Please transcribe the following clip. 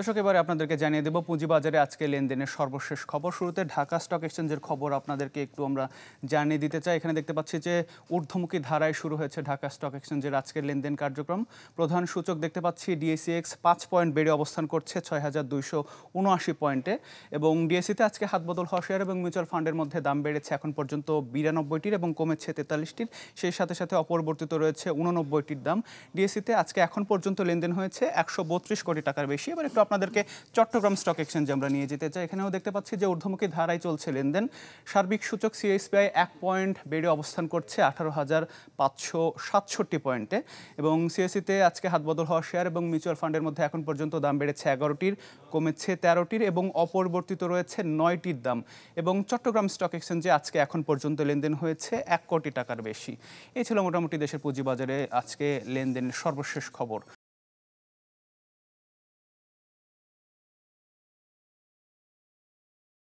দর্শক এবারে আপনাদেরকে জানিয়ে দেব পুঁজিবাজারে আজকে লেনদেনের সর্বশেষ খবর শুরুতে ঢাকা স্টক এক্সচেঞ্জের খবর আপনাদেরকে একটু আমরা জানিয়ে দিতে চাই এখানে দেখতে পাচ্ছি যে ঊর্ধ্বমুখী ধারায় শুরু হয়েছে ঢাকা স্টক এক্সচেঞ্জের আজকের লেনদেন কার্যক্রম প্রধান সূচক দেখতে পাচ্ছি ডিএসিএক্স পাঁচ পয়েন্ট বেড়ে অবস্থান করছে ছয় হাজার দুইশো উনআশি পয়েন্টে এবং ডিএসিতে আজকে হাতবদল হওয়া শেয়ার এবং মিউচুয়াল ফান্ডের মধ্যে দাম বেড়েছে এখন পর্যন্ত বিরানব্বইটির এবং কমেছে তেতাল্লিশটির সেই সাথে সাথে অপরিবর্তিত রয়েছে উননব্বইটির দাম ডিএসিতে আজকে এখন পর্যন্ত লেনদেন হয়েছে একশো কোটি টাকার বেশি এবার একটু আপনাদেরকে চট্টগ্রাম স্টক এক্সচেঞ্জে আমরা নিয়ে যেতে চাই এখানেও দেখতে পাচ্ছি যে ঊর্ধ্বমুখী ধারায় চলছে লেনদেন সার্বিক সূচক সিএসপিআই এক পয়েন্ট বেড়ে অবস্থান করছে আঠারো হাজার পাঁচশো সাতষট্টি পয়েন্টে এবং সিএসিতে আজকে হাতবদল হওয়া শেয়ার এবং মিউচুয়াল ফান্ডের মধ্যে এখন পর্যন্ত দাম বেড়েছে এগারোটির কমেছে তেরোটির এবং অপরিবর্তিত রয়েছে নয়টির দাম এবং চট্টগ্রাম স্টক এক্সচেঞ্জে আজকে এখন পর্যন্ত লেনদেন হয়েছে এক কোটি টাকার বেশি এই ছিল মোটামুটি দেশের পুঁজিবাজারে আজকে লেনদেনের সর্বশেষ খবর